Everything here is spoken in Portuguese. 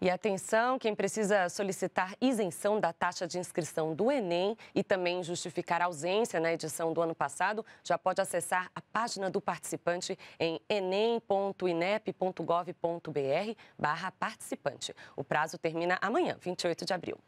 E atenção, quem precisa solicitar isenção da taxa de inscrição do Enem e também justificar ausência na edição do ano passado, já pode acessar a página do participante em enem.inep.gov.br barra participante. O prazo termina amanhã, 28 de abril.